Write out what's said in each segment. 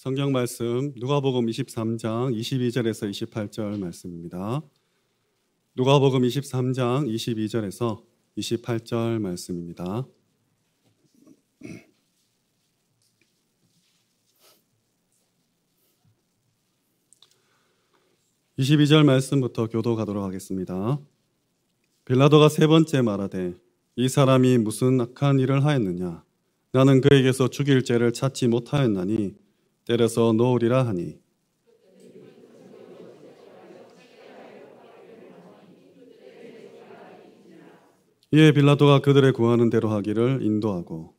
성경 말씀 누가복음 23장 22절에서 28절 말씀입니다. 누가복음 23장 22절에서 28절 말씀입니다. (22절) 말씀부터 교도 가도록 하겠습니다 빌라도가 세 번째 말하되 이 사람이 무슨 악한 일을 하였느냐 나는 그에게서 죽일 죄를 찾지 못하였나니 때려서 놓으리라 하니 이에 빌라도가 그들의 구하는 대로 하기를 인도하고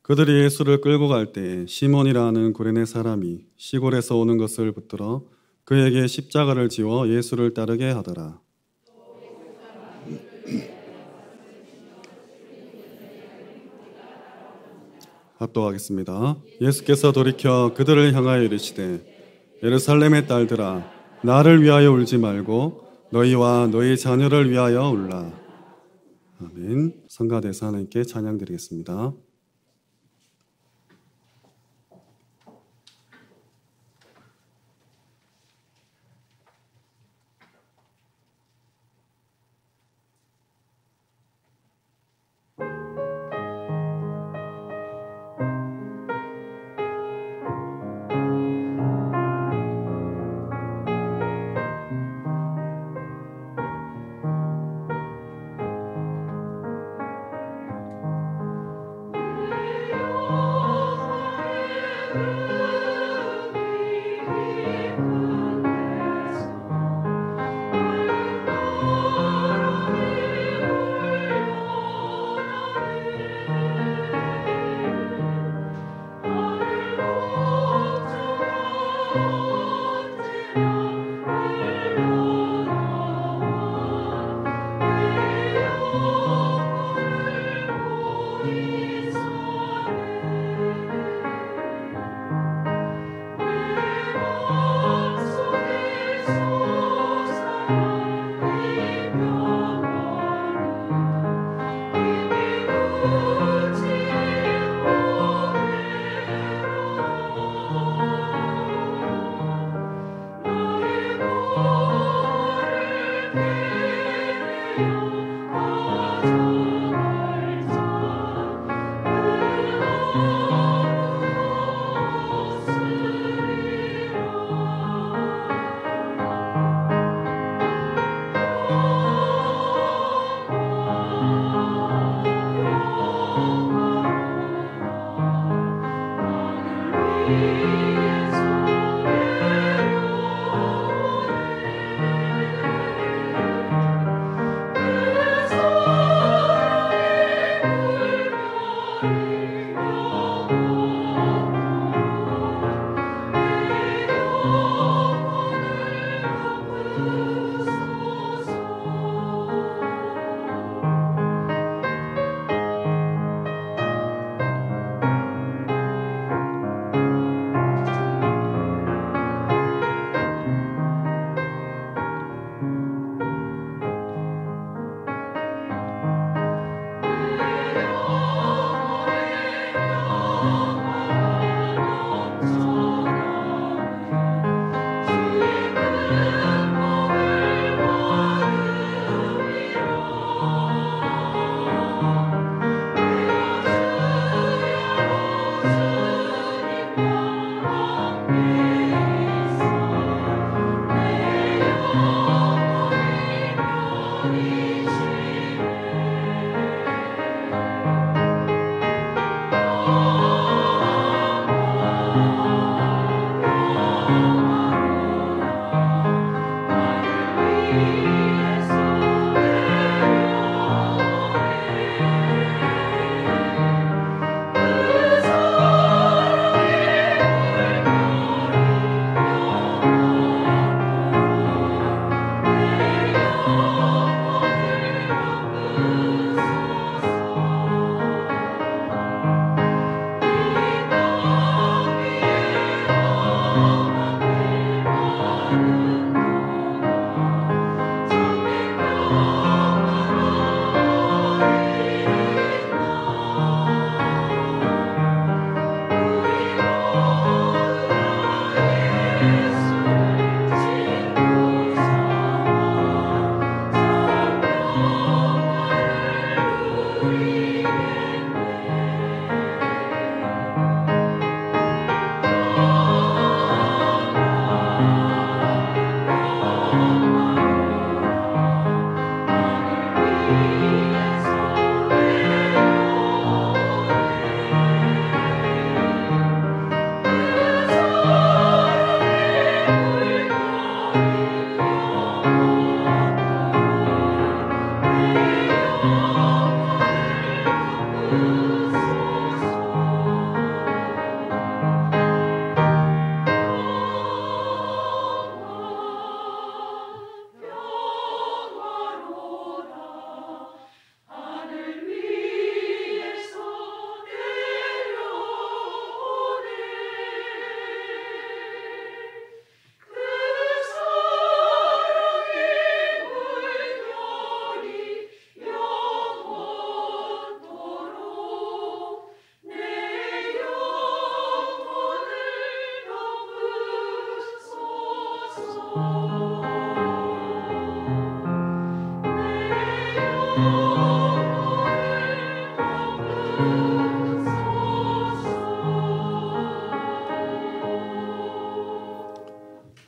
그들이 예수를 끌고 갈때에 시몬이라는 구레네 사람이 시골에서 오는 것을 붙들어 그에게 십자가를 지워 예수를 따르게 하더라. 합독하겠습니다. 예수께서 돌이켜 그들을 향하여 이르시되 예루살렘의 딸들아 나를 위하여 울지 말고 너희와 너희 자녀를 위하여 울라. 아멘. 성가대사 하나님께 찬양드리겠습니다.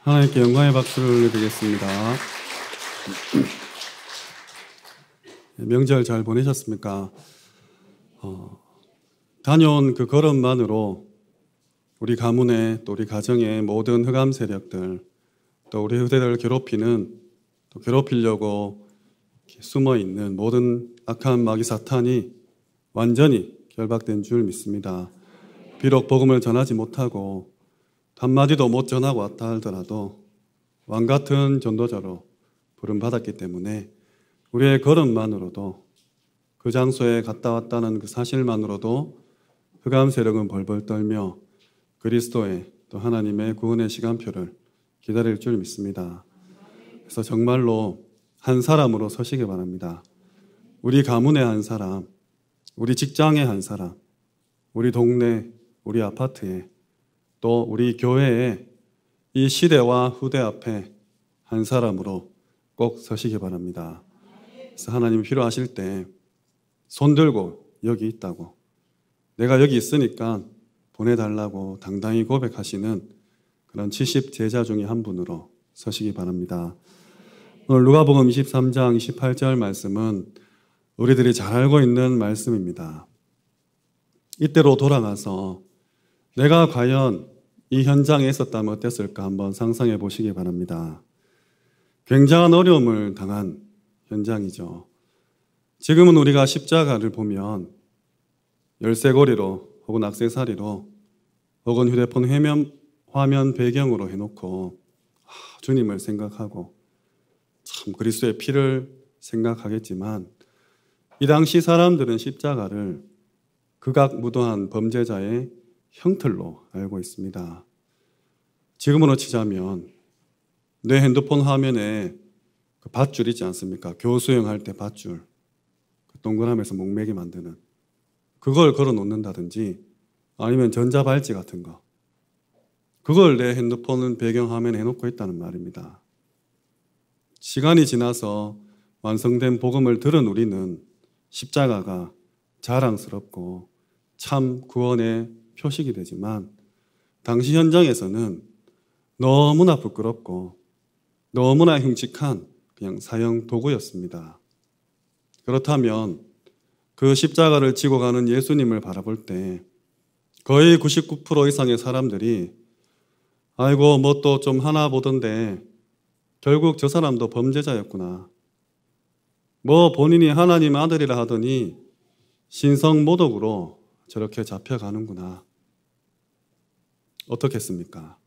하나님께 영광의 박수를 드리겠습니다 네, 명절 잘 보내셨습니까? 어, 다녀온 그 걸음만으로 우리 가문에 또 우리 가정의 모든 흑암 세력들 또 우리 후대들을 괴롭히는 또 괴롭히려고 숨어 있는 모든 악한 마귀 사탄이 완전히 결박된 줄 믿습니다. 비록 복음을 전하지 못하고 한마디도 못 전하고 왔다 하더라도 왕 같은 전도자로 부름 받았기 때문에 우리의 걸음만으로도 그 장소에 갔다 왔다는 그 사실만으로도 흑암 세력은 벌벌 떨며 그리스도의 또 하나님의 구원의 시간표를 기다릴 줄 믿습니다. 그래서 정말로 한 사람으로 서시길 바랍니다. 우리 가문의 한 사람, 우리 직장의 한 사람, 우리 동네, 우리 아파트에 또 우리 교회에 이 시대와 후대 앞에 한 사람으로 꼭 서시기 바랍니다. 그래서 하나님 필요하실 때 손 들고 여기 있다고 내가 여기 있으니까 보내달라고 당당히 고백하시는 그런 70 제자 중에 한 분으로 서시기 바랍니다. 오늘 누가복음 23장 28절 말씀은 우리들이 잘 알고 있는 말씀입니다. 이때로 돌아가서 내가 과연 이 현장에 있었다면 어땠을까 한번 상상해 보시기 바랍니다. 굉장한 어려움을 당한 현장이죠. 지금은 우리가 십자가를 보면 열쇠고리로 혹은 악세사리로 혹은 휴대폰 회면 화면 배경으로 해놓고 아, 주님을 생각하고 참 그리스도의 피를 생각하겠지만 이 당시 사람들은 십자가를 극악무도한 범죄자의 형틀로 알고 있습니다. 지금으로 치자면 내 핸드폰 화면에 그 밧줄 있지 않습니까? 교수형 할 때 밧줄. 그 동그라미에서 목매기 만드는. 그걸 걸어 놓는다든지 아니면 전자발찌 같은 거. 그걸 내 핸드폰은 배경화면에 해놓고 있다는 말입니다. 시간이 지나서 완성된 복음을 들은 우리는 십자가가 자랑스럽고 참 구원의 표식이 되지만 당시 현장에서는 너무나 부끄럽고 너무나 흉측한 그냥 사형 도구였습니다. 그렇다면 그 십자가를 지고 가는 예수님을 바라볼 때 거의 99% 이상의 사람들이 아이고, 뭐 또 좀 하나 보던데 결국 저 사람도 범죄자였구나. 뭐 본인이 하나님 아들이라 하더니 신성모독으로 저렇게 잡혀가는구나. 어떻겠습니까?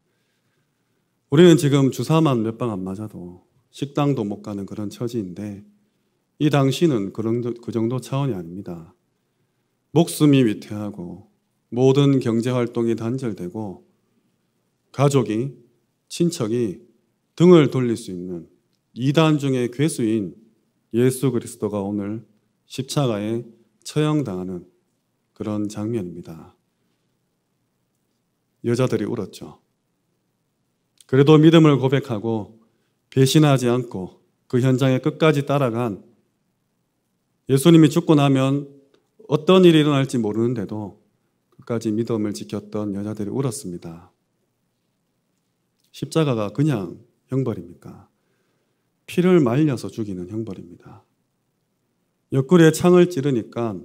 우리는 지금 주사만 몇 방 안 맞아도 식당도 못 가는 그런 처지인데 이 당시는 그, 그 정도 차원이 아닙니다. 목숨이 위태하고 모든 경제활동이 단절되고 가족이, 친척이 등을 돌릴 수 있는 이단 중의 괴수인 예수 그리스도가 오늘 십자가에 처형당하는 그런 장면입니다. 여자들이 울었죠. 그래도 믿음을 고백하고 배신하지 않고 그 현장에 끝까지 따라간 예수님이 죽고 나면 어떤 일이 일어날지 모르는데도 끝까지 믿음을 지켰던 여자들이 울었습니다. 십자가가 그냥 형벌입니까? 피를 말려서 죽이는 형벌입니다. 옆구리에 창을 찌르니까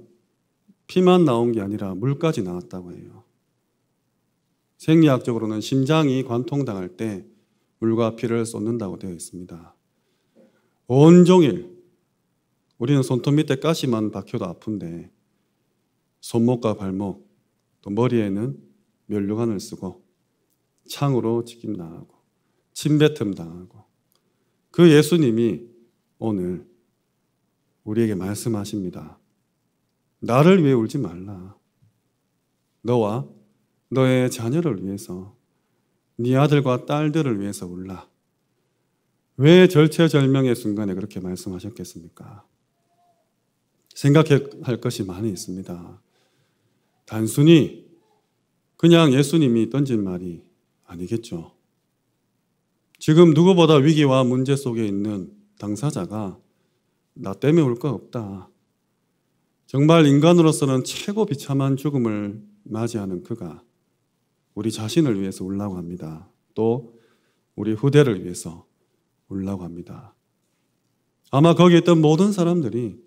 피만 나온 게 아니라 물까지 나왔다고 해요. 생리학적으로는 심장이 관통당할 때 물과 피를 쏟는다고 되어 있습니다. 온종일 우리는 손톱 밑에 가시만 박혀도 아픈데 손목과 발목 또 머리에는 면류관을 쓰고 창으로 찍힘당하고 침뱉음 당하고 그 예수님이 오늘 우리에게 말씀하십니다. 나를 위해 울지 말라. 너와 너의 자녀를 위해서 네 아들과 딸들을 위해서 울라. 왜 절체절명의 순간에 그렇게 말씀하셨겠습니까? 생각할 것이 많이 있습니다. 단순히 그냥 예수님이 던진 말이 아니겠죠. 지금 누구보다 위기와 문제 속에 있는 당사자가 나 때문에 올거 없다. 정말 인간으로서는 최고 비참한 죽음을 맞이하는 그가 우리 자신을 위해서 울라고 합니다. 또 우리 후대를 위해서 울라고 합니다. 아마 거기 있던 모든 사람들이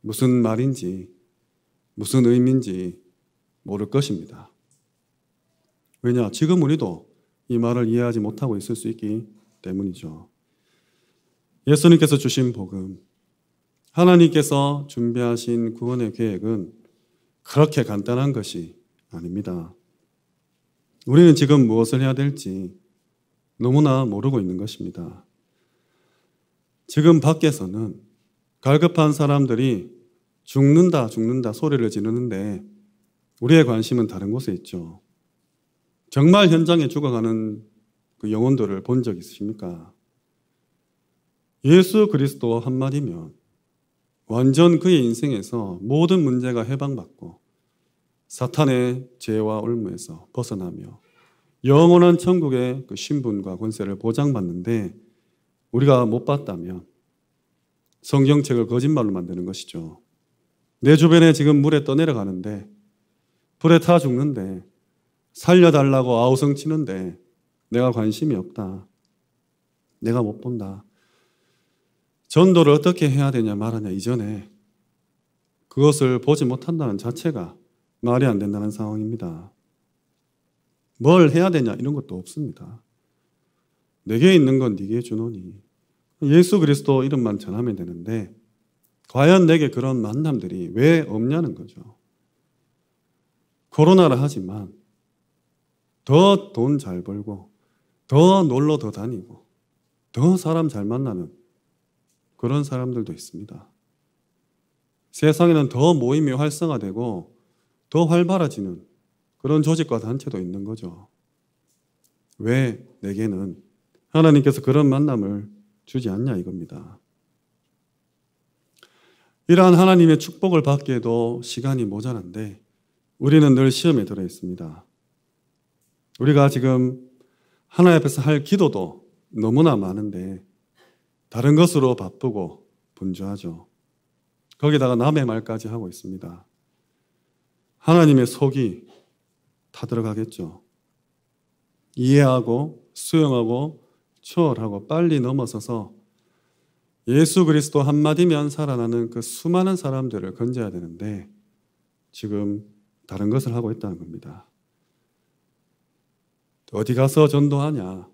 무슨 말인지 무슨 의미인지 모를 것입니다. 왜냐, 지금 우리도 이 말을 이해하지 못하고 있을 수 있기 때문이죠. 예수님께서 주신 복음, 하나님께서 준비하신 구원의 계획은 그렇게 간단한 것이 아닙니다. 우리는 지금 무엇을 해야 될지 너무나 모르고 있는 것입니다. 지금 밖에서는 갈급한 사람들이 죽는다, 죽는다 소리를 지르는데 우리의 관심은 다른 곳에 있죠. 정말 현장에 죽어가는 그 영혼들을 본 적 있으십니까? 예수 그리스도 한마디면 완전 그의 인생에서 모든 문제가 해방받고 사탄의 죄와 올무에서 벗어나며 영원한 천국의 그 신분과 권세를 보장받는데 우리가 못 봤다면 성경책을 거짓말로 만드는 것이죠. 내 주변에 지금 물에 떠내려가는데 불에 타 죽는데 살려달라고 아우성 치는데 내가 관심이 없다. 내가 못 본다. 전도를 어떻게 해야 되냐 말하냐 이전에 그것을 보지 못한다는 자체가 말이 안 된다는 상황입니다. 뭘 해야 되냐 이런 것도 없습니다. 내게 있는 건 네게 주노니 예수 그리스도 이름만 전하면 되는데 과연 내게 그런 만남들이 왜 없냐는 거죠. 코로나를 하지만 더돈잘 벌고, 더 놀러 더 다니고, 더 사람 잘 만나는 그런 사람들도 있습니다. 세상에는 더 모임이 활성화되고 더 활발해지는 그런 조직과 단체도 있는 거죠. 왜 내게는 하나님께서 그런 만남을 주지 않냐 이겁니다. 이러한 하나님의 축복을 받기에도 시간이 모자란데 우리는 늘 시험에 들어 있습니다. 우리가 지금 하나옆에서할 기도도 너무나 많은데 다른 것으로 바쁘고 분주하죠. 거기다가 남의 말까지 하고 있습니다. 하나님의 속이 타들어가겠죠. 이해하고 수용하고 초월하고 빨리 넘어서서 예수 그리스도 한마디면 살아나는 그 수많은 사람들을 건져야 되는데 지금 다른 것을 하고 있다는 겁니다. 어디 가서 전도하냐?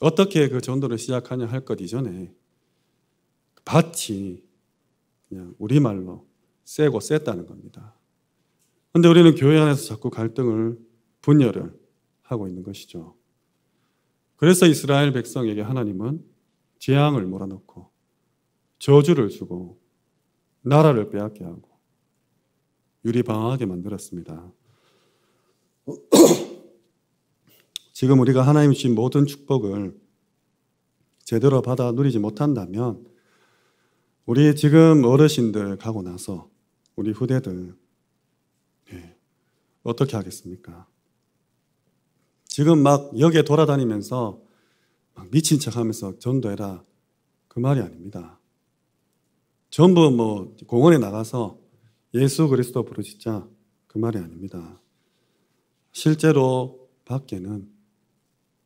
어떻게 그 전도를 시작하냐 할 것 이전에 밭이 그냥 우리말로 세고 쎘다는 겁니다. 근데 우리는 교회 안에서 자꾸 갈등을, 분열을 하고 있는 것이죠. 그래서 이스라엘 백성에게 하나님은 재앙을 몰아넣고 저주를 주고 나라를 빼앗게 하고 유리방황하게 만들었습니다. 지금 우리가 하나님 주신 모든 축복을 제대로 받아 누리지 못한다면 우리 지금 어르신들 가고 나서 우리 후대들 예, 어떻게 하겠습니까? 지금 막 역에 돌아다니면서 미친 척하면서 전도해라 그 말이 아닙니다. 전부 뭐 공원에 나가서 예수 그리스도 부르짖자 그 말이 아닙니다. 실제로 밖에는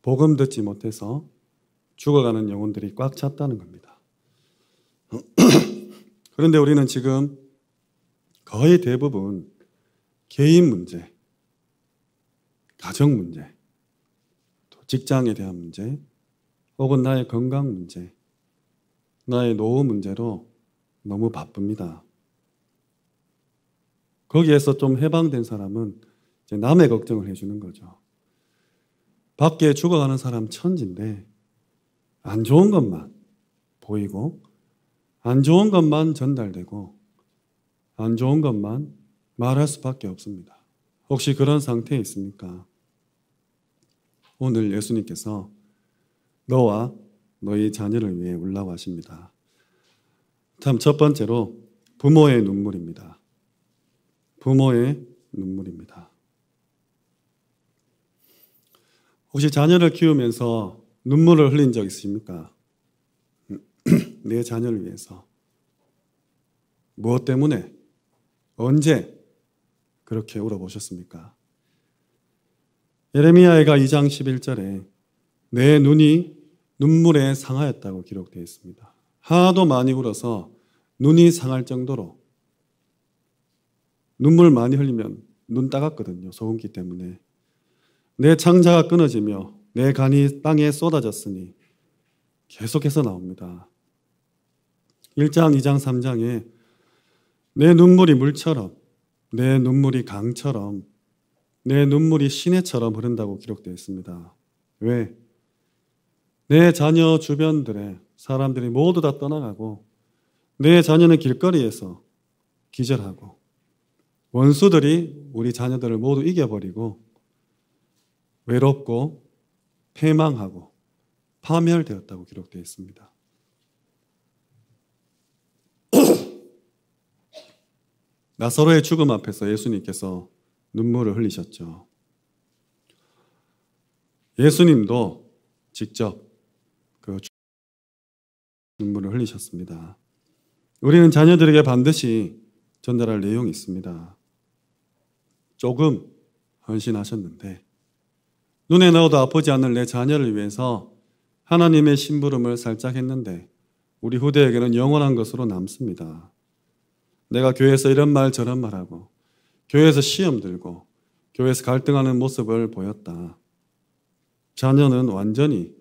복음 듣지 못해서 죽어가는 영혼들이 꽉 찼다는 겁니다. 그런데 우리는 지금 거의 대부분 개인 문제, 가정 문제, 직장에 대한 문제, 혹은 나의 건강 문제, 나의 노후 문제로 너무 바쁩니다. 거기에서 좀 해방된 사람은 남의 걱정을 해주는 거죠. 밖에 죽어가는 사람 천지인데안 좋은 것만 보이고 안 좋은 것만 전달되고 안 좋은 것만 말할 수밖에 없습니다. 혹시 그런 상태에 있습니까? 오늘 예수님께서 너와 너희 자녀를 위해 울라고 하십니다. 참, 첫 번째로 부모의 눈물입니다. 부모의 눈물입니다. 혹시 자녀를 키우면서 눈물을 흘린 적 있습니까? 내 자녀를 위해서. 무엇 때문에? 언제? 그렇게 울어보셨습니까? 예레미야가 2장 11절에 내 눈이 눈물에 상하였다고 기록되어 있습니다. 하도 많이 울어서 눈이 상할 정도로 눈물 많이 흘리면 눈 따갑거든요. 소금기 때문에. 내 창자가 끊어지며 내 간이 땅에 쏟아졌으니 계속해서 나옵니다. 1장, 2장, 3장에 내 눈물이 물처럼, 내 눈물이 강처럼, 내 눈물이 시내처럼 흐른다고 기록되어 있습니다. 왜? 내 자녀 주변들의 사람들이 모두 다 떠나가고, 내 자녀는 길거리에서 기절하고, 원수들이 우리 자녀들을 모두 이겨버리고, 외롭고 패망하고 파멸되었다고 기록되어 있습니다. 나사로의 죽음 앞에서 예수님께서 눈물을 흘리셨죠. 예수님도 직접 그 눈물을 흘리셨습니다. 우리는 자녀들에게 반드시 전달할 내용이 있습니다. 조금 헌신하셨는데 눈에 넣어도 아프지 않을 내 자녀를 위해서 하나님의 심부름을 살짝 했는데 우리 후대에게는 영원한 것으로 남습니다. 내가 교회에서 이런 말 저런 말하고 교회에서 시험 들고 교회에서 갈등하는 모습을 보였다. 자녀는 완전히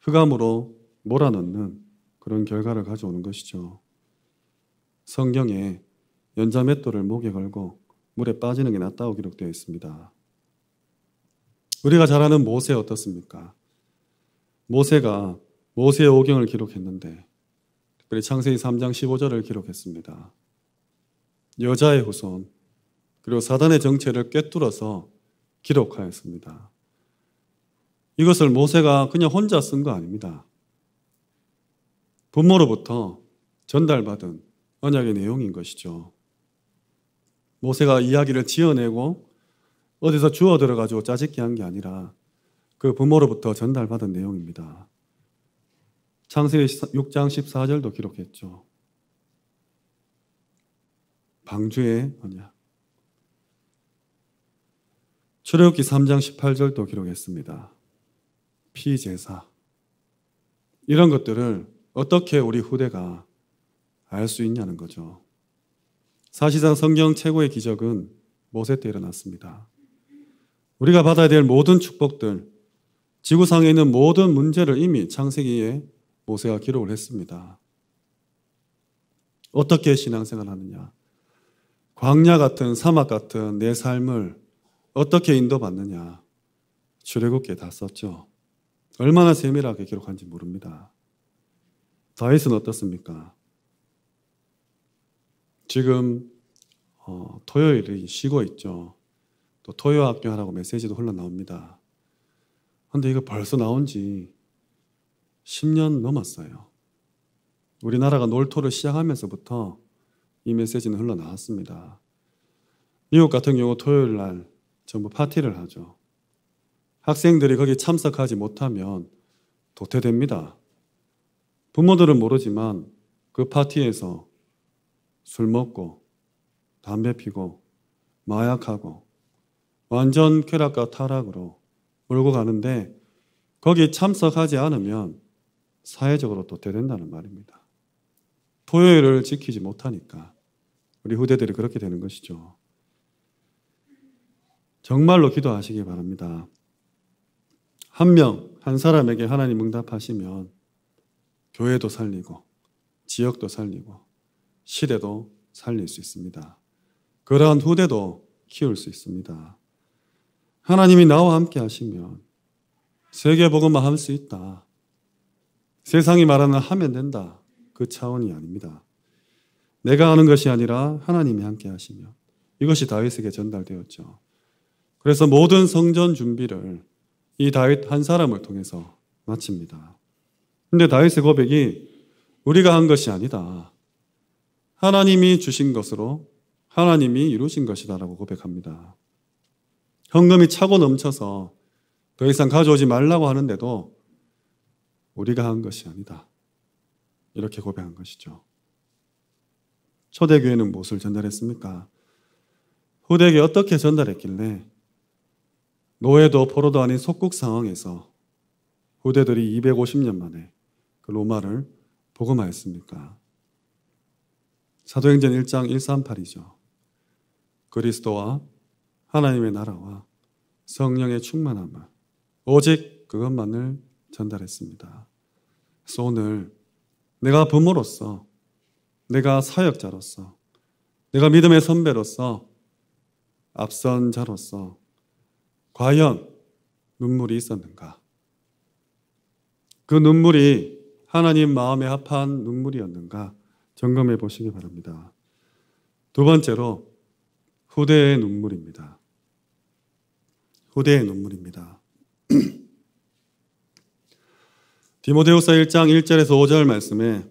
흑암으로 몰아넣는 그런 결과를 가져오는 것이죠. 성경에 연자맷돌을 목에 걸고 물에 빠지는 게 낫다고 기록되어 있습니다. 우리가 잘 아는 모세 어떻습니까? 모세가 모세의 오경을 기록했는데 특별히 창세기 3장 15절을 기록했습니다. 여자의 후손 그리고 사단의 정체를 꿰뚫어서 기록하였습니다. 이것을 모세가 그냥 혼자 쓴 거 아닙니다. 부모로부터 전달받은 언약의 내용인 것이죠. 모세가 이야기를 지어내고 어디서 주워 들어가지고 짜집기 한게 아니라 그 부모로부터 전달받은 내용입니다. 창세기 6장 14절도 기록했죠. 방주의 언약. 출애굽기 3장 18절도 기록했습니다. 피제사. 이런 것들을 어떻게 우리 후대가 알 수 있냐는 거죠. 사실상 성경 최고의 기적은 모세 때 일어났습니다. 우리가 받아야 될 모든 축복들, 지구상에 있는 모든 문제를 이미 창세기에 모세가 기록을 했습니다. 어떻게 신앙생활 하느냐? 광야 같은 사막 같은 내 삶을 어떻게 인도받느냐? 출애굽기다 썼죠. 얼마나 세밀하게 기록한지 모릅니다. 다윗은 어떻습니까? 지금 어, 토요일이 쉬고 있죠. 또 토요 학교하라고 메시지도 흘러나옵니다. 근데 이거 벌써 나온 지 10년 넘었어요. 우리나라가 놀토를 시작하면서부터 이 메시지는 흘러나왔습니다. 미국 같은 경우 토요일 날 전부 파티를 하죠. 학생들이 거기 참석하지 못하면 도태됩니다. 부모들은 모르지만 그 파티에서 술 먹고 담배 피고 마약하고 완전 쾌락과 타락으로 몰고 가는데 거기 참석하지 않으면 사회적으로 도태된다는 말입니다. 토요일을 지키지 못하니까 우리 후대들이 그렇게 되는 것이죠. 정말로 기도하시기 바랍니다. 한 명, 한 사람에게 하나님 응답하시면 교회도 살리고 지역도 살리고 시대도 살릴 수 있습니다. 그러한 후대도 키울 수 있습니다. 하나님이 나와 함께 하시면 세계복음만 할 수 있다. 세상이 말하는 하면 된다. 그 차원이 아닙니다. 내가 하는 것이 아니라 하나님이 함께 하시며 이것이 다윗에게 전달되었죠. 그래서 모든 성전 준비를 이 다윗 한 사람을 통해서 마칩니다. 근데 다윗의 고백이 우리가 한 것이 아니다. 하나님이 주신 것으로 하나님이 이루신 것이다라고 고백합니다. 현금이 차고 넘쳐서 더 이상 가져오지 말라고 하는데도 우리가 한 것이 아니다. 이렇게 고백한 것이죠. 초대교회는 무엇을 전달했습니까? 후대에게 어떻게 전달했길래 노예도 포로도 아닌 속국 상황에서 후대들이 250년 만에 그 로마를 복음하였습니까? 사도행전 1장 138이죠. 그리스도와 하나님의 나라와 성령의 충만함을 오직 그것만을 전달했습니다. 그래서 오늘 내가 부모로서 내가 사역자로서 내가 믿음의 선배로서 앞선 자로서 과연 눈물이 있었는가? 그 눈물이 하나님 마음에 합한 눈물이었는가? 점검해 보시기 바랍니다. 두 번째로 후대의 눈물입니다. 후대의 눈물입니다. 디모데후서 1장 1절에서 5절 말씀에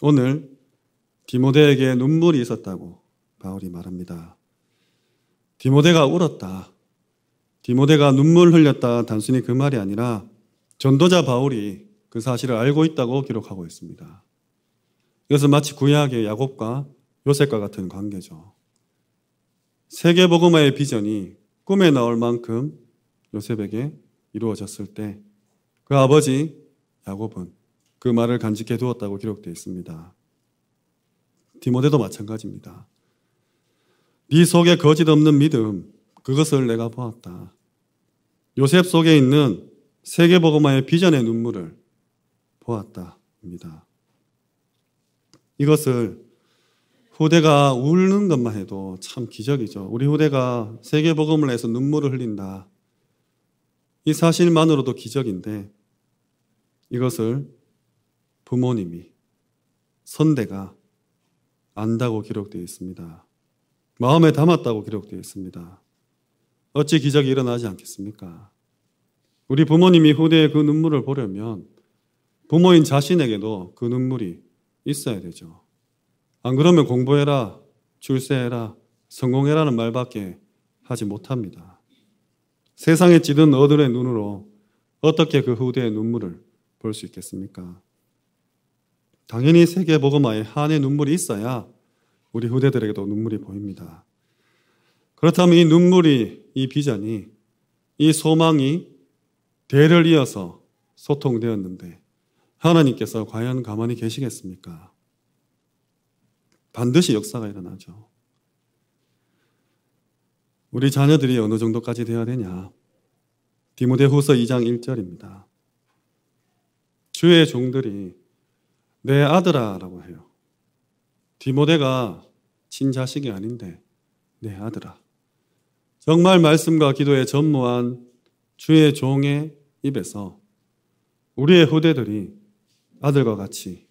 오늘 디모데에게 눈물이 있었다고 바울이 말합니다. 디모데가 울었다. 디모데가 눈물 흘렸다. 단순히 그 말이 아니라 전도자 바울이 그 사실을 알고 있다고 기록하고 있습니다. 이것은 마치 구약의 야곱과 요셉과 같은 관계죠. 세계복음화의 비전이 꿈에 나올 만큼 요셉에게 이루어졌을 때 그 아버지 야곱은 그 말을 간직해 두었다고 기록되어 있습니다. 디모데도 마찬가지입니다. 네 속에 거짓 없는 믿음 그것을 내가 보았다. 요셉 속에 있는 세계보고마의 비전의 눈물을 보았다입니다. 이것을 후대가 울는 것만 해도 참 기적이죠. 우리 후대가 세계 복음을 해서 눈물을 흘린다. 이 사실만으로도 기적인데 이것을 부모님이 선대가 안다고 기록되어 있습니다. 마음에 담았다고 기록되어 있습니다. 어찌 기적이 일어나지 않겠습니까? 우리 부모님이 후대에그 눈물을 보려면 부모인 자신에게도 그 눈물이 있어야 되죠. 안 그러면 공부해라, 출세해라, 성공해라는 말밖에 하지 못합니다. 세상에 찌든 어들의 눈으로 어떻게 그 후대의 눈물을 볼 수 있겠습니까? 당연히 세계 보음마에 한의 눈물이 있어야 우리 후대들에게도 눈물이 보입니다. 그렇다면 이 눈물이 이 비전이 이 소망이 대를 이어서 소통되었는데 하나님께서 과연 가만히 계시겠습니까? 반드시 역사가 일어나죠. 우리 자녀들이 어느 정도까지 되어야 되냐? 디모데후서 2장 1절입니다. 주의 종들이 내 아들아라고 해요. 디모데가 친자식이 아닌데 내 아들아. 정말 말씀과 기도에 전무한 주의 종의 입에서 우리의 후대들이 아들과 같이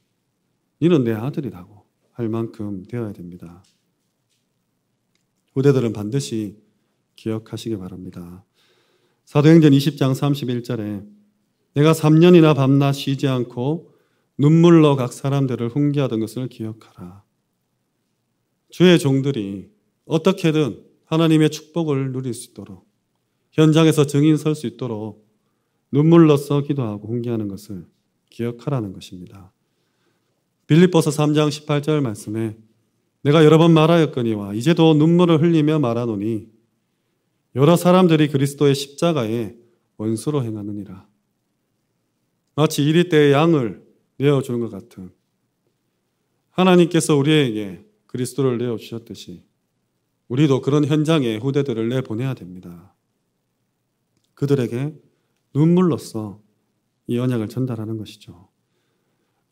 이는 내 아들이라고 할 만큼 되어야 됩니다. 후대들은 반드시 기억하시기 바랍니다. 사도행전 20장 31절에 내가 3년이나 밤낮 쉬지 않고 눈물로 각 사람들을 훈계하던 것을 기억하라. 주의 종들이 어떻게든 하나님의 축복을 누릴 수 있도록 현장에서 증인 설 수 있도록 눈물로써 기도하고 훈계하는 것을 기억하라는 것입니다. 빌립보서 3장 18절 말씀에 내가 여러 번 말하였거니와 이제도 눈물을 흘리며 말하노니 여러 사람들이 그리스도의 십자가에 원수로 행하느니라. 마치 이리 때의 양을 내어주는 것 같은 하나님께서 우리에게 그리스도를 내어주셨듯이 우리도 그런 현장에 후대들을 내보내야 됩니다. 그들에게 눈물로써 이 언약을 전달하는 것이죠.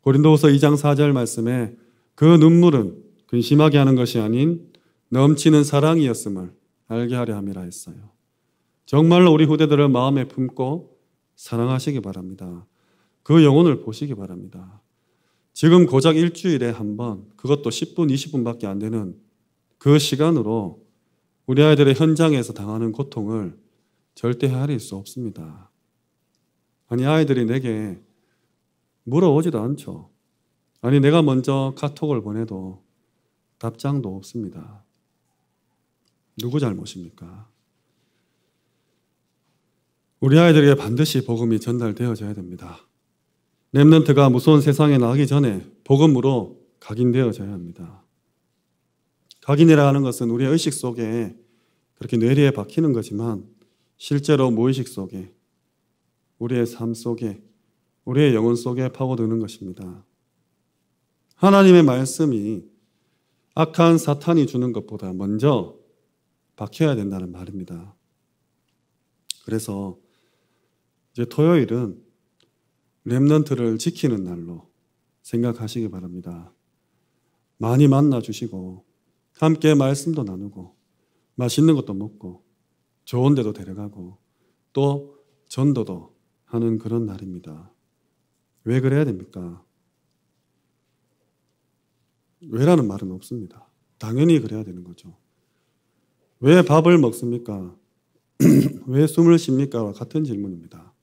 고린도후서 2장 4절 말씀에 그 눈물은 근심하게 하는 것이 아닌 넘치는 사랑이었음을 알게 하려 함이라 했어요. 정말로 우리 후대들을 마음에 품고 사랑하시기 바랍니다. 그 영혼을 보시기 바랍니다. 지금 고작 일주일에 한 번, 그것도 10분, 20분밖에 안 되는 그 시간으로 우리 아이들의 현장에서 당하는 고통을 절대 헤아릴 수 없습니다. 아니, 아이들이 내게 물어오지도 않죠. 아니, 내가 먼저 카톡을 보내도 답장도 없습니다. 누구 잘못입니까? 우리 아이들에게 반드시 복음이 전달되어져야 됩니다. 랩런트가 무서운 세상에 나가기 전에 복음으로 각인되어져야 합니다. 각인이라 는 것은 우리의 의식 속에 그렇게 뇌리에 박히는 거지만 실제로 무의식 속에 우리의 삶 속에 우리의 영혼 속에 파고드는 것입니다. 하나님의 말씀이 악한 사탄이 주는 것보다 먼저 박혀야 된다는 말입니다. 그래서 이제 토요일은 랩런트를 지키는 날로 생각하시기 바랍니다. 많이 만나 주시고 함께 말씀도 나누고 맛있는 것도 먹고 좋은 데도 데려가고 또 전도도 하는 그런 날입니다. 왜 그래야 됩니까? 왜라는 말은 없습니다. 당연히 그래야 되는 거죠. 왜 밥을 먹습니까? 왜 숨을 쉽니까 같은 질문입니다.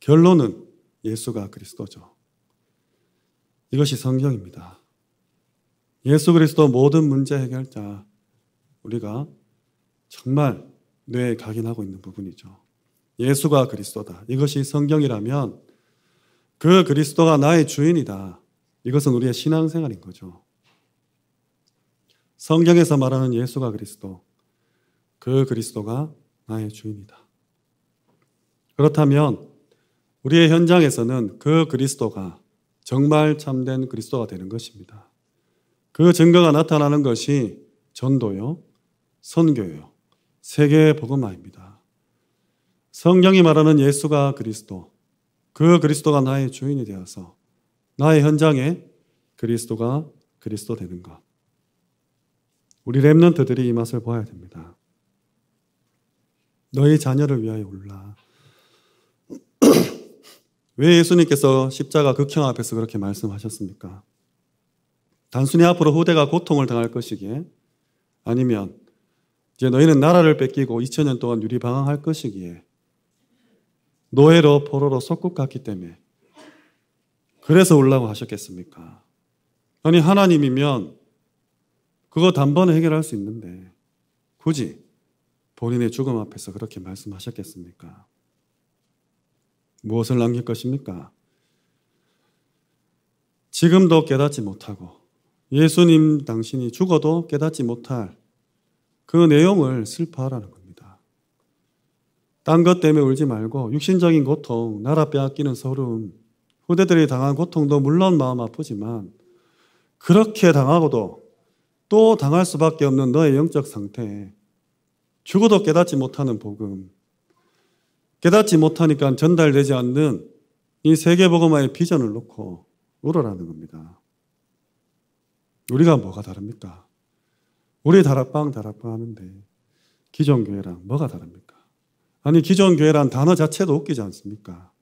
결론은 예수가 그리스도죠. 이것이 성경입니다. 예수 그리스도 모든 문제 해결자, 우리가 정말 뇌에 각인하고 있는 부분이죠. 예수가 그리스도다. 이것이 성경이라면 그 그리스도가 나의 주인이다. 이것은 우리의 신앙생활인 거죠. 성경에서 말하는 예수가 그리스도, 그 그리스도가 나의 주인이다. 그렇다면 우리의 현장에서는 그 그리스도가 정말 참된 그리스도가 되는 것입니다. 그 증거가 나타나는 것이 전도요, 선교요, 세계 의 복음화입니다. 성경이 말하는 예수가 그리스도, 그 그리스도가 나의 주인이 되어서 나의 현장에 그리스도가 그리스도 되는 것. 우리 랩런트들이 이 맛을 보아야 됩니다. 너희 자녀를 위하여 올라. 왜 예수님께서 십자가 극형 앞에서 그렇게 말씀하셨습니까? 단순히 앞으로 후대가 고통을 당할 것이기에 아니면 이제 너희는 나라를 뺏기고 2000년 동안 유리방황할 것이기에 노예로 포로로 속국갔기 때문에 그래서 올라고 하셨겠습니까? 아니 하나님이면 그거 단번에 해결할 수 있는데 굳이 본인의 죽음 앞에서 그렇게 말씀하셨겠습니까? 무엇을 남길 것입니까? 지금도 깨닫지 못하고 예수님 당신이 죽어도 깨닫지 못할 그 내용을 슬퍼하라는 겁니다. 딴것 때문에 울지 말고 육신적인 고통, 나라 빼앗기는 소름, 후대들이 당한 고통도 물론 마음 아프지만 그렇게 당하고도 또 당할 수밖에 없는 너의 영적 상태, 죽어도 깨닫지 못하는 복음, 깨닫지 못하니까 전달되지 않는 이 세계복음화의 비전을 놓고 울어라는 겁니다. 우리가 뭐가 다릅니까? 우리 다락방 다락방 하는데 기존 교회랑 뭐가 다릅니까? 아니, 기존 교회란 단어 자체도 웃기지 않습니까?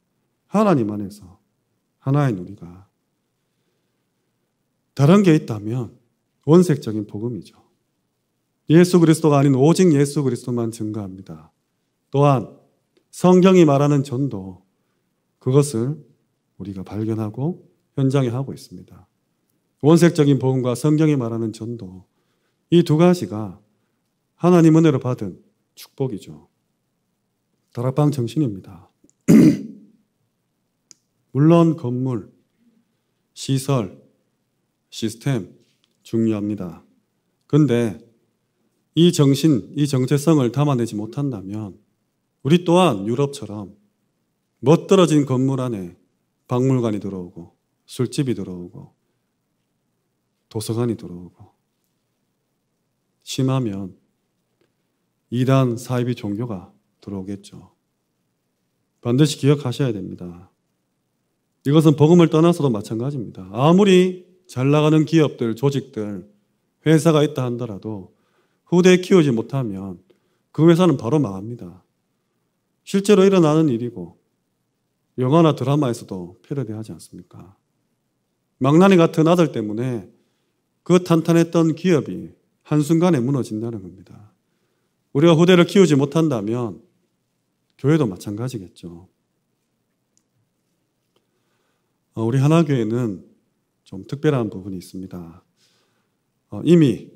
하나님 안에서 하나인 우리가. 다른 게 있다면 원색적인 복음이죠. 예수 그리스도가 아닌 오직 예수 그리스도만 증가합니다. 또한 성경이 말하는 전도, 그것을 우리가 발견하고 현장에 하고 있습니다. 원색적인 복음과 성경이 말하는 전도, 이 두 가지가 하나님 은혜로 받은 축복이죠. 다락방 정신입니다. 물론 건물, 시설, 시스템 중요합니다. 근데 이 정신, 이 정체성을 담아내지 못한다면 우리 또한 유럽처럼 멋들어진 건물 안에 박물관이 들어오고 술집이 들어오고 도서관이 들어오고 심하면 이단 사이비 종교가 들어오겠죠. 반드시 기억하셔야 됩니다. 이것은 복음을 떠나서도 마찬가지입니다. 아무리 잘 나가는 기업들, 조직들, 회사가 있다 한다라도 후대에 키우지 못하면 그 회사는 바로 망합니다. 실제로 일어나는 일이고 영화나 드라마에서도 패러디하지 않습니까? 망나니 같은 아들 때문에 그 탄탄했던 기업이 한순간에 무너진다는 겁니다. 우리가 후대를 키우지 못한다면 교회도 마찬가지겠죠. 어, 우리 하나교회는 좀 특별한 부분이 있습니다. 어, 이미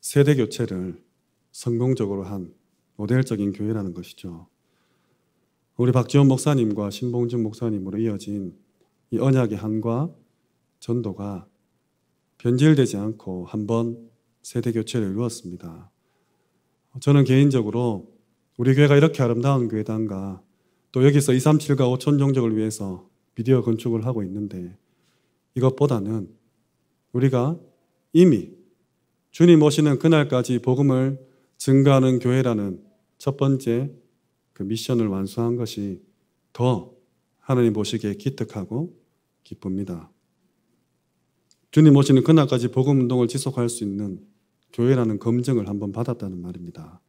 세대 교체를 성공적으로 한 모델적인 교회라는 것이죠. 우리 박지원 목사님과 신봉준 목사님으로 이어진 이 언약의 한과 전도가 변질되지 않고 한번 세대 교체를 이루었습니다. 저는 개인적으로 우리 교회가 이렇게 아름다운 교회단가 또 여기서 237과 5천 종족을 위해서 미디어 건축을 하고 있는데 이것보다는 우리가 이미 주님 오시는 그날까지 복음을 증가하는 교회라는 첫 번째 그 미션을 완수한 것이 더 하나님 보시기에 기특하고 기쁩니다. 주님 오시는 그날까지 복음 운동을 지속할 수 있는 교회라는 검증을 한번 받았다는 말입니다.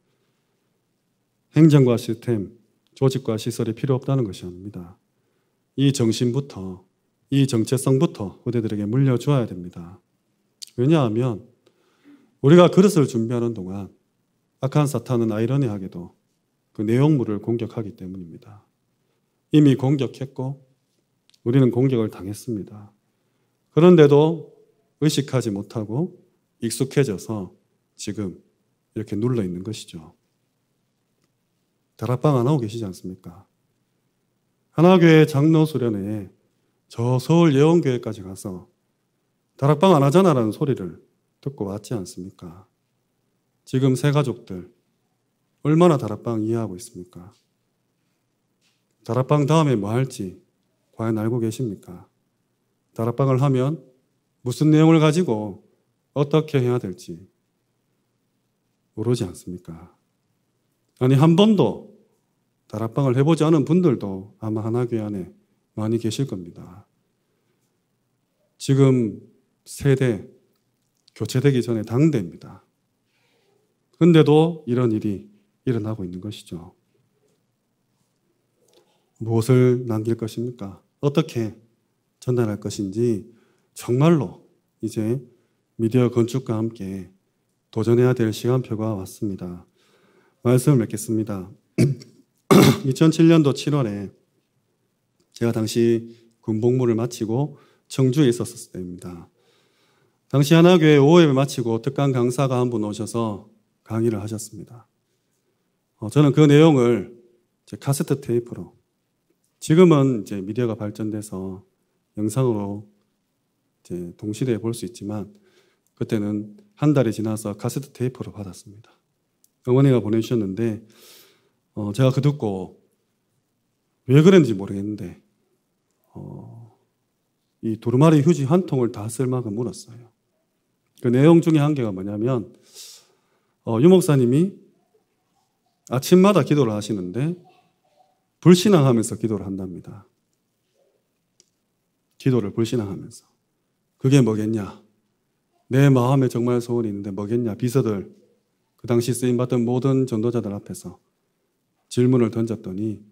행정과 시스템, 조직과 시설이 필요 없다는 것이 아닙니다. 이 정신부터 이 정체성부터 후대들에게 물려줘야 됩니다. 왜냐하면 우리가 그릇을 준비하는 동안 악한 사탄은 아이러니하게도 그 내용물을 공격하기 때문입니다. 이미 공격했고 우리는 공격을 당했습니다. 그런데도 의식하지 못하고 익숙해져서 지금 이렇게 눌러 있는 것이죠. 다락방 안 하고 계시지 않습니까? 하나교회 장로 수련회에 저 서울 예원교회까지 가서 다락방 안 하잖아라는 소리를 듣고 왔지 않습니까? 지금 새 가족들 얼마나 다락방 이해하고 있습니까? 다락방 다음에 뭐 할지 과연 알고 계십니까? 다락방을 하면 무슨 내용을 가지고 어떻게 해야 될지 모르지 않습니까? 아니 한 번도 다락방을 해보지 않은 분들도 아마 하나교회 안에 많이 계실 겁니다. 지금 세대 교체되기 전에 당대입니다. 근데도 이런 일이 일어나고 있는 것이죠. 무엇을 남길 것입니까? 어떻게 전달할 것인지 정말로 이제 미디어 건축과 함께 도전해야 될 시간표가 왔습니다. 말씀을 맺겠습니다. 2007년도 7월에 제가 당시 군복무를 마치고 청주에 있었을 때입니다. 당시 하나교회 오회를 마치고 특강 강사가 한 분 오셔서 강의를 하셨습니다. 어, 저는 그 내용을 카세트 테이프로 지금은 이제 미디어가 발전돼서 영상으로 이제 동시대에 볼 수 있지만 그때는 한 달이 지나서 카세트 테이프로 받았습니다. 영원이가 보내주셨는데 어, 제가 그 듣고 왜 그랬는지 모르겠는데 어, 이 두루마리 휴지 한 통을 다 쓸만큼 물었어요. 그 내용 중에 한 개가 뭐냐면 어, 유목사님이 아침마다 기도를 하시는데 불신앙하면서 기도를 한답니다. 기도를 불신앙하면서 그게 뭐겠냐? 내 마음에 정말 소원이 있는데 뭐겠냐? 비서들 그 당시 쓰임받던 모든 전도자들 앞에서 질문을 던졌더니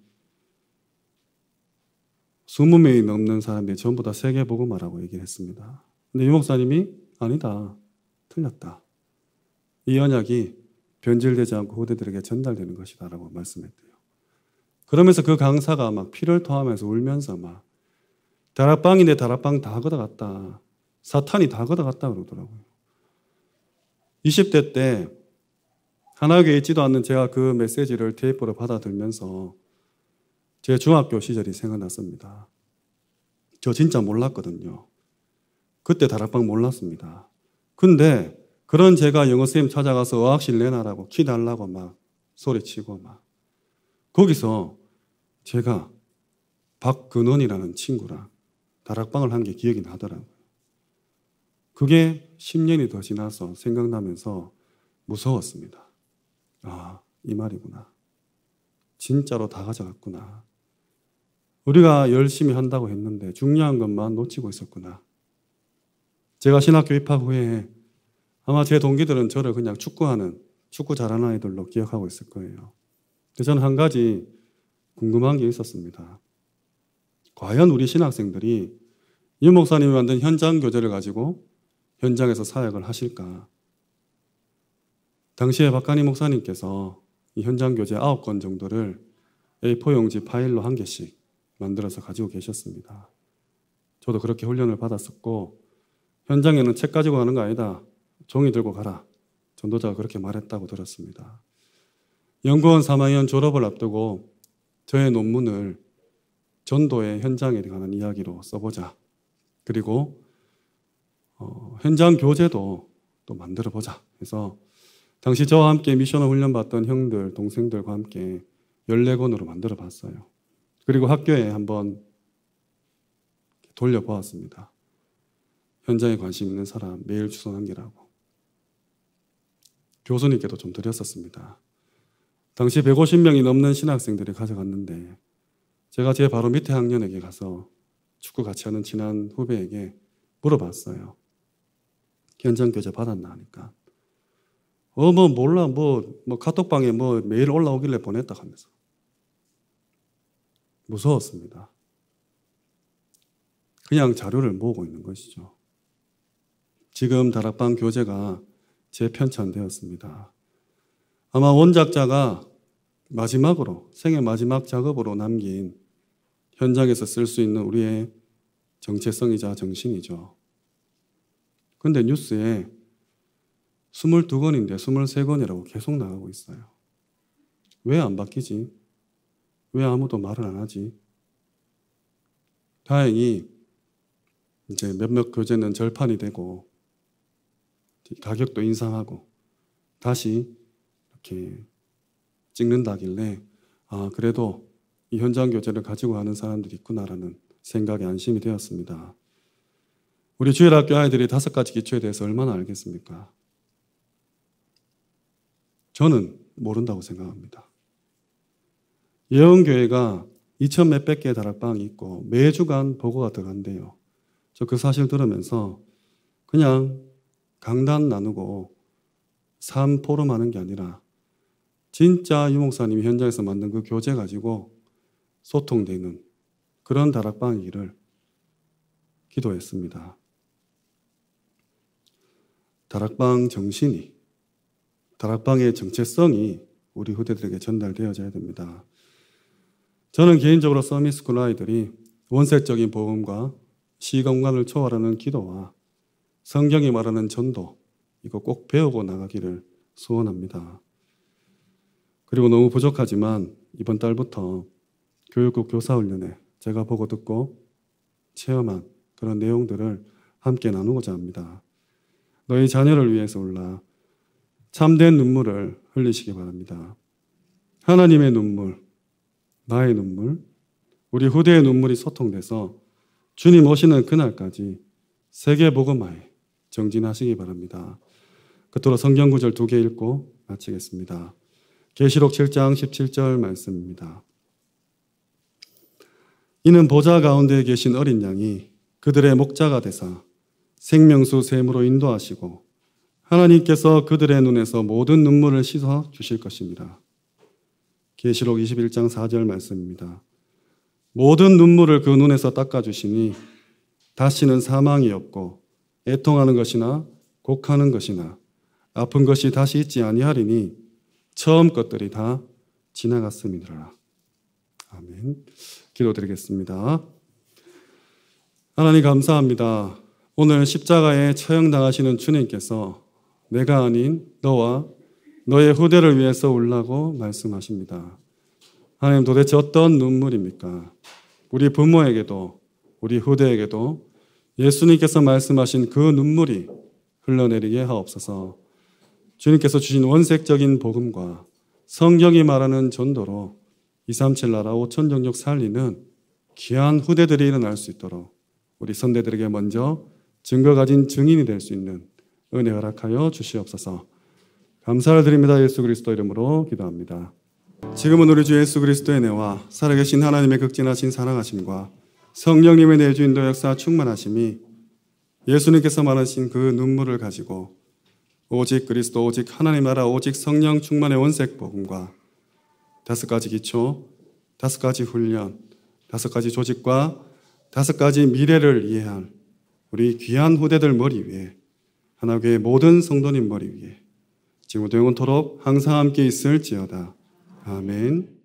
20명이 넘는 사람들이 전부 다 세계복음화라고 얘기를 했습니다. 근데 유 목사님이 아니다. 틀렸다. 이 언약이 변질되지 않고 후대들에게 전달되는 것이다. 라고 말씀했대요. 그러면서 그 강사가 막 피를 토하면서 울면서 막 다락방인데 다락방 다 걷어갔다. 사탄이 다 걷어갔다 그러더라고요. 20대 때 한나교에 있지도 않는 제가 그 메시지를 테이프로 받아들면서 제 중학교 시절이 생각났습니다. 저 진짜 몰랐거든요. 그때 다락방 몰랐습니다. 근데 그런 제가 영어 선생님 찾아가서 어학실 내놔라고 키 달라고 막 소리치고 막 거기서 제가 박근원이라는 친구랑 다락방을 한 게 기억이 나더라고요. 그게 10년이 더 지나서 생각나면서 무서웠습니다. 아, 이 말이구나. 진짜로 다 가져갔구나. 우리가 열심히 한다고 했는데 중요한 것만 놓치고 있었구나. 제가 신학교 입학 후에 아마 제 동기들은 저를 그냥 축구하는 축구 잘하는 아이들로 기억하고 있을 거예요. 저는 한 가지 궁금한 게 있었습니다. 과연 우리 신학생들이 유 목사님이 만든 현장 교재를 가지고 현장에서 사역을 하실까? 당시에 박가니 목사님께서 이 현장 교재 9권 정도를 A4 용지 파일로 한 개씩 만들어서 가지고 계셨습니다. 저도 그렇게 훈련을 받았었고 현장에는 책 가지고 가는 거 아니다. 종이 들고 가라. 전도자가 그렇게 말했다고 들었습니다. 연구원 3학년 졸업을 앞두고 저의 논문을 전도의 현장에 관한 이야기로 써보자. 그리고 어, 현장 교재도 또 만들어 보자. 해서 당시 저와 함께 미션을 훈련받던 형들, 동생들과 함께 14권으로 만들어 봤어요. 그리고 학교에 한번 돌려보았습니다. 현장에 관심 있는 사람 매일 주소 남기라고. 교수님께도 좀 드렸었습니다. 당시 150명이 넘는 신학생들이 가져갔는데 제가 제 바로 밑에 학년에게 가서 축구 같이 하는 친한 후배에게 물어봤어요. 현장 교재 받았나 하니까 어, 뭐, 몰라, 뭐, 뭐, 카톡방에 뭐, 매일 올라오길래 보냈다 하면서. 무서웠습니다. 그냥 자료를 모으고 있는 것이죠. 지금 다락방 교재가 재편찬되었습니다. 아마 원작자가 마지막으로, 생애 마지막 작업으로 남긴 현장에서 쓸 수 있는 우리의 정체성이자 정신이죠. 근데 뉴스에 22권인데 23권이라고 계속 나가고 있어요. 왜 안 바뀌지? 왜 아무도 말을 안 하지? 다행히 이제 몇몇 교재는 절판이 되고 가격도 인상하고 다시 이렇게 찍는다길래 아 그래도 이 현장 교재를 가지고 가는 사람들이 있구나라는 생각에 안심이 되었습니다. 우리 주일학교 아이들이 다섯 가지 기초에 대해서 얼마나 알겠습니까? 저는 모른다고 생각합니다. 예언교회가 2천 몇백 개의 다락방이 있고 매주간 보고가 들어간대요. 저 그 사실 들으면서 그냥 강단 나누고 삶 포럼하는 게 아니라 진짜 유목사님이 현장에서 만든 그 교재 가지고 소통되는 그런 다락방이기를 기도했습니다. 다락방 정신이 다락방의 정체성이 우리 후대들에게 전달되어져야 됩니다. 저는 개인적으로 서미스쿨 아이들이 원색적인 보험과 시공간을 초월하는 기도와 성경이 말하는 전도, 이거 꼭 배우고 나가기를 소원합니다. 그리고 너무 부족하지만 이번 달부터 교육국 교사훈련에 제가 보고 듣고 체험한 그런 내용들을 함께 나누고자 합니다. 너희 자녀를 위해서 올라 참된 눈물을 흘리시기 바랍니다. 하나님의 눈물, 나의 눈물, 우리 후대의 눈물이 소통돼서 주님 오시는 그날까지 세계복음화에 정진하시기 바랍니다. 그토록 성경 구절 두 개 읽고 마치겠습니다. 계시록 7장 17절 말씀입니다. 이는 보좌 가운데 계신 어린 양이 그들의 목자가 되사 생명수 샘으로 인도하시고 하나님께서 그들의 눈에서 모든 눈물을 씻어 주실 것입니다. 계시록 21장 4절 말씀입니다. 모든 눈물을 그 눈에서 닦아 주시니 다시는 사망이 없고 애통하는 것이나 곡하는 것이나 아픈 것이 다시 있지 아니하리니 처음 것들이 다 지나갔음이라. 아멘. 기도드리겠습니다. 하나님 감사합니다. 오늘 십자가에 처형당하시는 주님께서 내가 아닌 너와 너의 후대를 위해서 울라고 말씀하십니다. 하나님 도대체 어떤 눈물입니까? 우리 부모에게도 우리 후대에게도 예수님께서 말씀하신 그 눈물이 흘러내리게 하옵소서. 주님께서 주신 원색적인 복음과 성경이 말하는 전도로 237 나라 5천 정력 살리는 귀한 후대들이 일어날 수 있도록 우리 선대들에게 먼저 증거 가진 증인이 될 수 있는 은혜 허락하여 주시옵소서. 감사를 드립니다. 예수 그리스도 이름으로 기도합니다. 지금은 우리 주 예수 그리스도의 은혜와 살아계신 하나님의 극진하신 사랑하심과 성령님의 내주 인도 역사 충만하심이 예수님께서 말하신 그 눈물을 가지고 오직 그리스도 오직 하나님 나라 오직 성령 충만의 원색 복음과 다섯 가지 기초, 다섯 가지 훈련, 다섯 가지 조직과 다섯 가지 미래를 이해할 우리 귀한 후대들 머리 위에 하나교의 모든 성도님 머리 위에 지금부터 영원토록 항상 함께 있을지어다. 아멘.